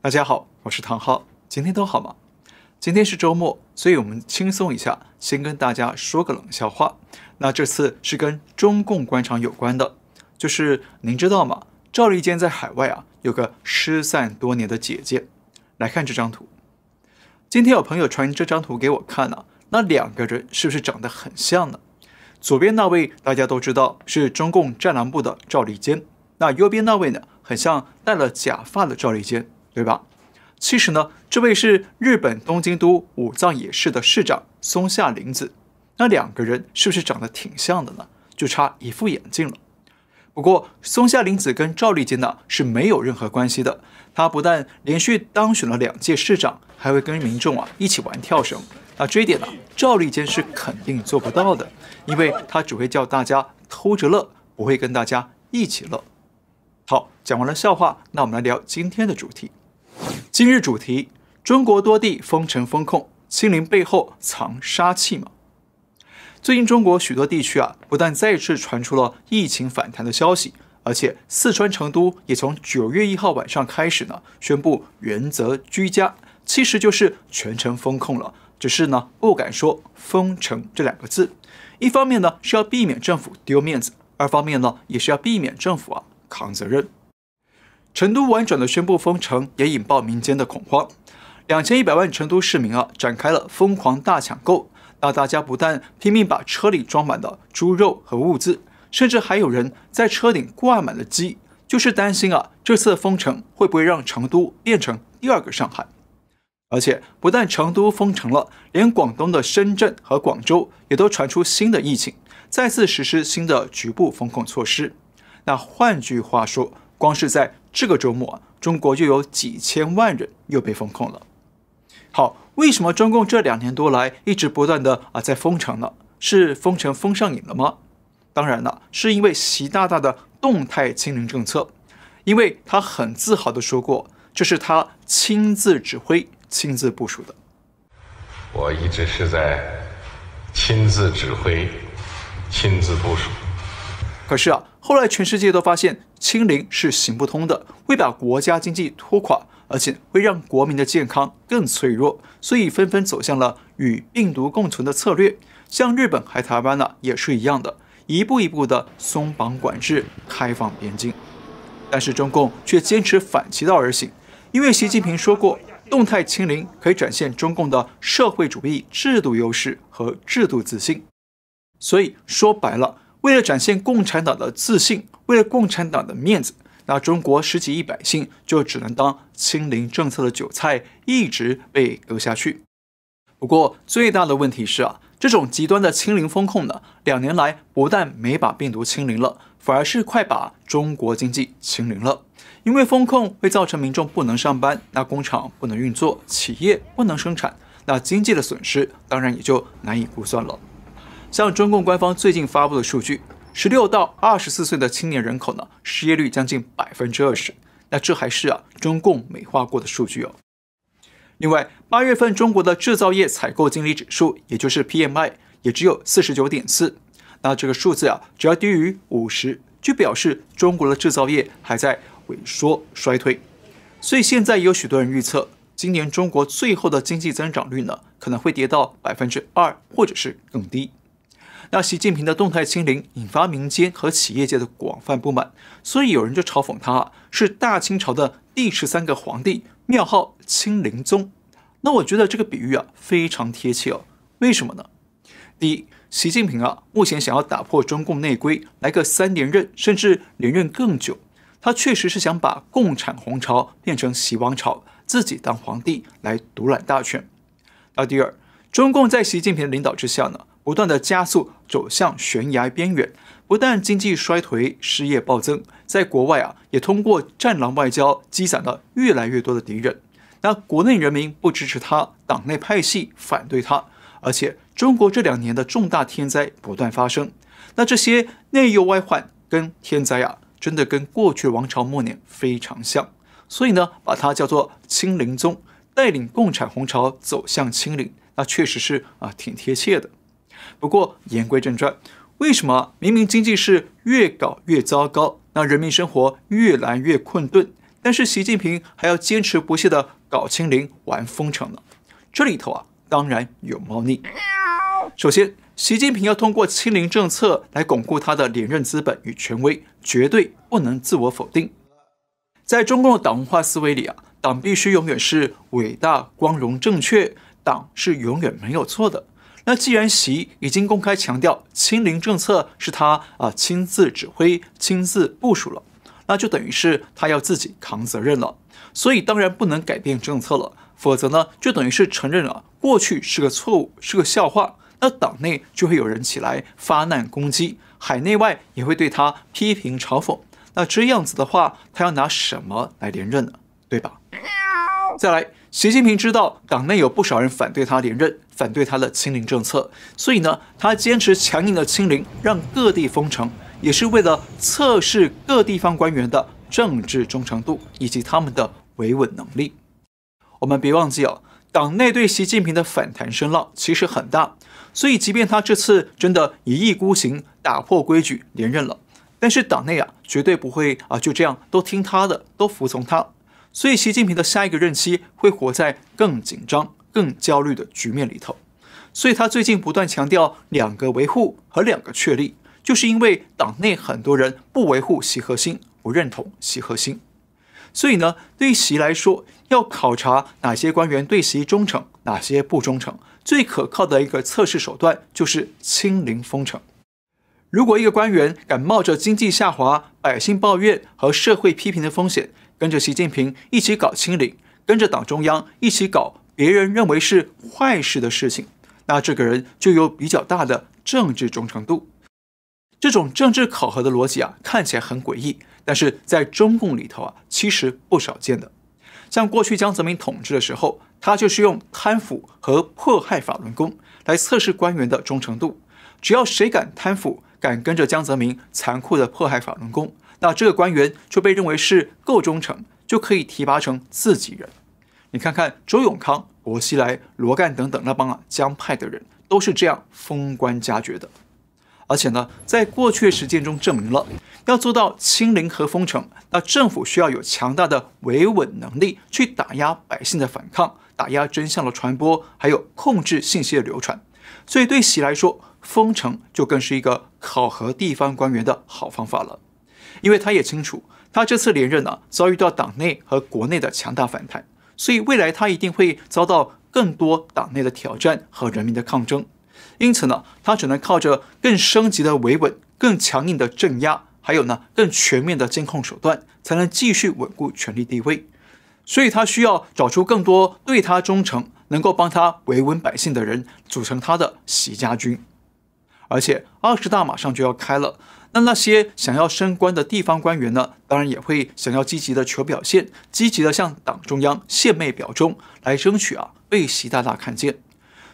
大家好，我是唐浩，今天都好吗？今天是周末，所以我们轻松一下，先跟大家说个冷笑话。那这次是跟中共官场有关的，就是您知道吗？赵立坚在海外啊有个失散多年的姐姐。来看这张图，今天有朋友传这张图给我看了，那两个人是不是长得很像呢？左边那位大家都知道是中共战狼部的赵立坚，那右边那位呢，很像戴了假发的赵立坚。对吧？其实呢，这位是日本东京都武藏野市的市长松下玲子。那两个人是不是长得挺像的呢？就差一副眼镜了。不过松下玲子跟赵立坚呢是没有任何关系的。他不但连续当选了两届市长，还会跟民众啊一起玩跳绳。那这一点呢，赵立坚是肯定做不到的，因为他只会叫大家偷着乐，不会跟大家一起乐。好，讲完了笑话，那我们来聊今天的主题。今日主题：中国多地封城封控，清零背后藏杀气吗？最近中国许多地区啊，不但再次传出了疫情反弹的消息，而且四川成都也从九月一号晚上开始呢，宣布原则居家，其实就是全城封控了。只是呢，不敢说封城这两个字，一方面呢是要避免政府丢面子，二方面呢也是要避免政府啊扛责任。成都婉转的宣布封城，也引爆民间的恐慌。两千一百万成都市民啊，展开了疯狂大抢购。那大家不但拼命把车里装满的猪肉和物资，甚至还有人在车顶挂满了鸡，就是担心啊，这次封城会不会让成都变成第二个上海？而且，不但成都封城了，连广东的深圳和广州也都传出新的疫情，再次实施新的局部封控措施。那换句话说，光是在这个周末啊，中国就有几千万人又被封控了。好，为什么中共这两年多来一直不断的啊在封城呢？是封城封上瘾了吗？当然了，是因为习大大的动态清零政策，因为他很自豪的说过，这是他亲自指挥、亲自部署的。我一直是在亲自指挥、亲自部署。可是啊。后来，全世界都发现清零是行不通的，会把国家经济拖垮，而且会让国民的健康更脆弱，所以纷纷走向了与病毒共存的策略。像日本、台湾呢，也是一样的，一步一步的松绑管制，开放边境。但是中共却坚持反其道而行，因为习近平说过，动态清零可以展现中共的社会主义制度优势和制度自信。所以说白了。为了展现共产党的自信，为了共产党的面子，那中国十几亿百姓就只能当清零政策的韭菜，一直被割下去。不过最大的问题是啊，这种极端的清零风控呢，两年来不但没把病毒清零了，反而是快把中国经济清零了。因为风控会造成民众不能上班，那工厂不能运作，企业不能生产，那经济的损失当然也就难以估算了。像中共官方最近发布的数据，十六到二十四岁的青年人口呢，失业率将近百分之二十。那这还是啊中共美化过的数据哦。另外，八月份中国的制造业采购经理指数，也就是 PMI，也只有四十九点四。那这个数字啊，只要低于五十，就表示中国的制造业还在萎缩衰退。所以现在也有许多人预测，今年中国最后的经济增长率呢，可能会跌到百分之二，或者是更低。那习近平的动态清零引发民间和企业界的广泛不满，所以有人就嘲讽他是大清朝的第十三个皇帝，庙号清零宗。那我觉得这个比喻啊非常贴切哦。为什么呢？第一，习近平啊目前想要打破中共内规，来个三连任，甚至连任更久。他确实是想把共产红朝变成习王朝，自己当皇帝来独揽大权。那第二，中共在习近平的领导之下呢？不断的加速走向悬崖边缘，不但经济衰退、失业暴增，在国外啊也通过战狼外交积攒了越来越多的敌人。那国内人民不支持他，党内派系反对他，而且中国这两年的重大天灾不断发生。那这些内忧外患跟天灾啊，真的跟过去王朝末年非常像，所以呢，把它叫做“清零宗”，带领共产红潮走向清零，那确实是啊挺贴切的。不过言归正传，为什么明明经济是越搞越糟糕，那人民生活越来越困顿，但是习近平还要坚持不懈的搞清零、玩封城呢？这里头啊，当然有猫腻。首先，习近平要通过清零政策来巩固他的连任资本与权威，绝对不能自我否定。在中共的党化思维里啊，党必须永远是伟大、光荣、正确，党是永远没有错的。那既然习已经公开强调清零政策是他啊亲自指挥、亲自部署了，那就等于是他要自己扛责任了。所以当然不能改变政策了，否则呢就等于是承认了过去是个错误、是个笑话。那党内就会有人起来发难攻击，海内外也会对他批评嘲讽。那这样子的话，他要拿什么来连任呢？对吧？再来。习近平知道党内有不少人反对他连任，反对他的清零政策，所以呢，他坚持强硬的清零，让各地封城，也是为了测试各地方官员的政治忠诚度以及他们的维稳能力。我们别忘记啊，党内对习近平的反弹声浪其实很大，所以即便他这次真的一意孤行，打破规矩连任了，但是党内啊，绝对不会啊就这样都听他的，都服从他。所以，习近平的下一个任期会活在更紧张、更焦虑的局面里头。所以他最近不断强调“两个维护”和“两个确立”，就是因为党内很多人不维护习核心，不认同习核心。所以呢，对习来说，要考察哪些官员对习忠诚，哪些不忠诚，最可靠的一个测试手段就是清零封城。如果一个官员敢冒着经济下滑、百姓抱怨和社会批评的风险，跟着习近平一起搞清零，跟着党中央一起搞别人认为是坏事的事情，那这个人就有比较大的政治忠诚度。这种政治考核的逻辑啊，看起来很诡异，但是在中共里头啊，其实不少见的。像过去江泽民统治的时候，他就是用贪腐和迫害法轮功来测试官员的忠诚度。只要谁敢贪腐，敢跟着江泽民残酷的迫害法轮功。那这个官员就被认为是够忠诚，就可以提拔成自己人。你看看周永康、薄熙来、罗干等等那帮啊，江派的人都是这样封官加爵的。而且呢，在过去的实践中证明了，要做到清零和封城，那政府需要有强大的维稳能力，去打压百姓的反抗，打压真相的传播，还有控制信息的流传。所以对习来说，封城就更是一个考核地方官员的好方法了。因为他也清楚，他这次连任呢，遭遇到党内和国内的强大反弹，所以未来他一定会遭到更多党内的挑战和人民的抗争，因此呢，他只能靠着更升级的维稳、更强硬的镇压，还有呢更全面的监控手段，才能继续稳固权力地位。所以，他需要找出更多对他忠诚、能够帮他维稳百姓的人，组成他的习家军。而且二十大马上就要开了，那那些想要升官的地方官员呢，当然也会想要积极的求表现，积极的向党中央献媚表忠，来争取啊被习大大看见。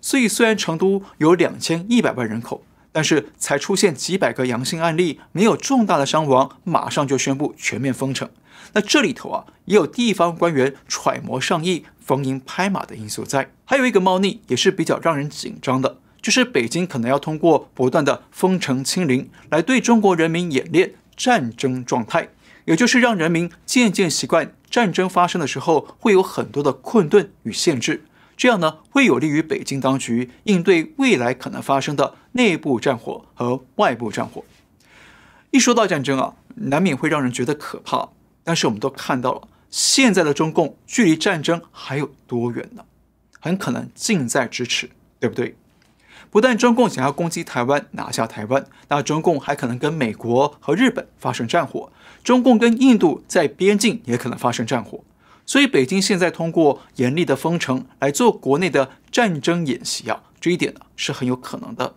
所以虽然成都有两千一百万人口，但是才出现几百个阳性案例，没有重大的伤亡，马上就宣布全面封城。那这里头啊也有地方官员揣摩上意、逢迎拍马的因素在，还有一个猫腻也是比较让人紧张的。就是北京可能要通过不断的封城清零来对中国人民演练战争状态，也就是让人民渐渐习惯战争发生的时候会有很多的困顿与限制，这样呢会有利于北京当局应对未来可能发生的内部战火和外部战火。一说到战争啊，难免会让人觉得可怕，但是我们都看到了，现在的中共距离战争还有多远呢？很可能近在咫尺，对不对？不但中共想要攻击台湾拿下台湾，那中共还可能跟美国和日本发生战火，中共跟印度在边境也可能发生战火。所以北京现在通过严厉的封城来做国内的战争演习啊，这一点呢是很有可能的。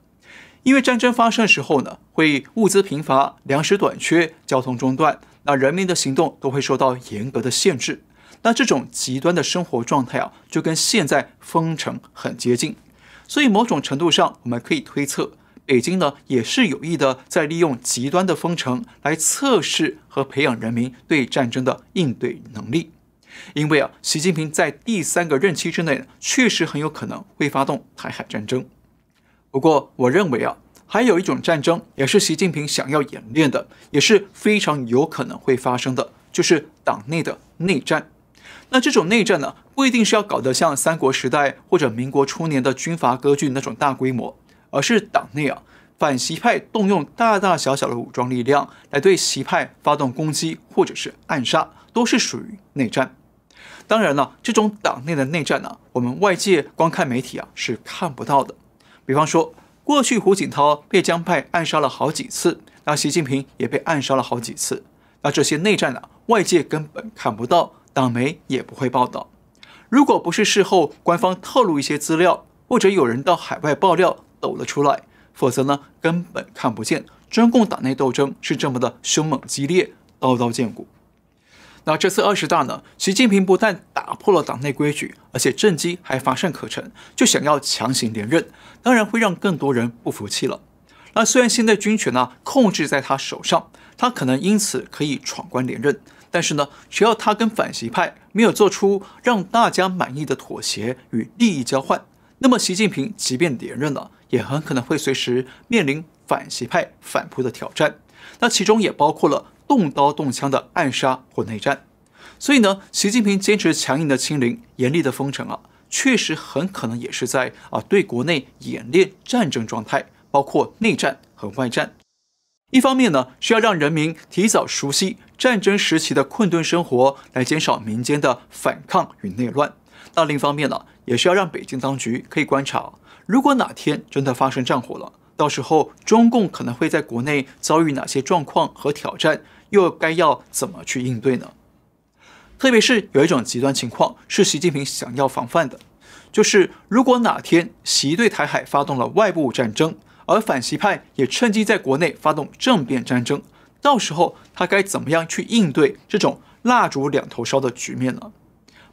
因为战争发生的时候呢，会物资贫乏、粮食短缺、交通中断，那人民的行动都会受到严格的限制。那这种极端的生活状态啊，就跟现在封城很接近。所以，某种程度上，我们可以推测，北京呢也是有意的在利用极端的封城来测试和培养人民对战争的应对能力。因为啊，习近平在第三个任期之内，确实很有可能会发动台海战争。不过，我认为啊，还有一种战争也是习近平想要演练的，也是非常有可能会发生的就是党内的内战。那这种内战呢，不一定是要搞得像三国时代或者民国初年的军阀割据那种大规模，而是党内啊，反习派动用大大小小的武装力量来对习派发动攻击或者是暗杀，都是属于内战。当然了，这种党内的内战呢，我们外界光看媒体啊是看不到的。比方说，过去胡锦涛被江派暗杀了好几次，那习近平也被暗杀了好几次，那这些内战呢，外界根本看不到。党媒也不会报道。如果不是事后官方透露一些资料，或者有人到海外爆料抖了出来，否则呢，根本看不见中共党内斗争是这么的凶猛激烈、刀刀见骨。那这次二十大呢，习近平不但打破了党内规矩，而且政绩还乏善可陈，就想要强行连任，当然会让更多人不服气了。那虽然现在军权呢控制在他手上，他可能因此可以闯关连任。但是呢，只要他跟反习派没有做出让大家满意的妥协与利益交换，那么习近平即便连任了，也很可能会随时面临反习派反扑的挑战。那其中也包括了动刀动枪的暗杀或内战。所以呢，习近平坚持强硬的清零、严厉的封城啊，确实很可能也是在啊对国内演练战争状态，包括内战和外战。一方面呢，是要让人民提早熟悉。战争时期的困顿生活，来减少民间的反抗与内乱。那另一方面呢，也是要让北京当局可以观察，如果哪天真的发生战火了，到时候中共可能会在国内遭遇哪些状况和挑战，又该要怎么去应对呢？特别是有一种极端情况，是习近平想要防范的，就是如果哪天习对台海发动了外部战争，而反习派也趁机在国内发动政变战争。到时候他该怎么样去应对这种蜡烛两头烧的局面呢？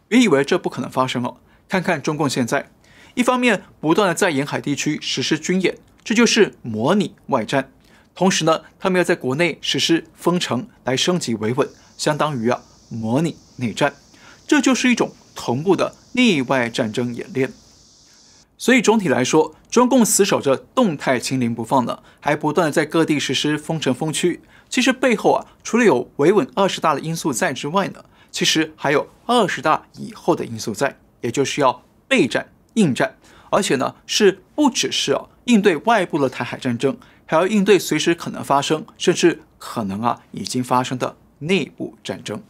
别以为这不可能发生哦，看看中共现在，一方面不断的在沿海地区实施军演，这就是模拟外战；同时呢，他们要在国内实施封城来升级维稳，相当于啊模拟内战。这就是一种同步的内外战争演练。所以总体来说，中共死守着动态清零不放呢，还不断的在各地实施封城封区。其实背后啊，除了有维稳二十大的因素在之外呢，其实还有二十大以后的因素在，也就是要备战应战，而且呢是不只是啊应对外部的台海战争，还要应对随时可能发生，甚至可能啊已经发生的内部战争。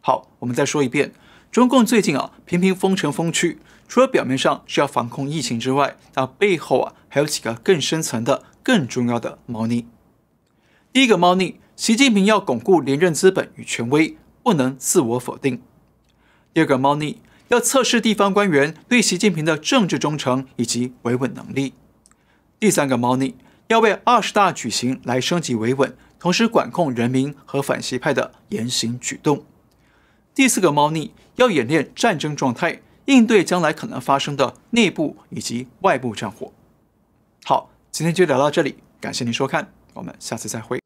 好，我们再说一遍，中共最近啊频频封城封区，除了表面上是要防控疫情之外，那背后啊还有几个更深层的、更重要的猫腻。第一个猫腻，习近平要巩固连任资本与权威，不能自我否定。第二个猫腻，要测试地方官员对习近平的政治忠诚以及维稳能力。第三个猫腻，要为二十大举行来升级维稳，同时管控人民和反习派的言行举动。第四个猫腻，要演练战争状态，应对将来可能发生的内部以及外部战火。好，今天就聊到这里，感谢您收看，我们下次再会。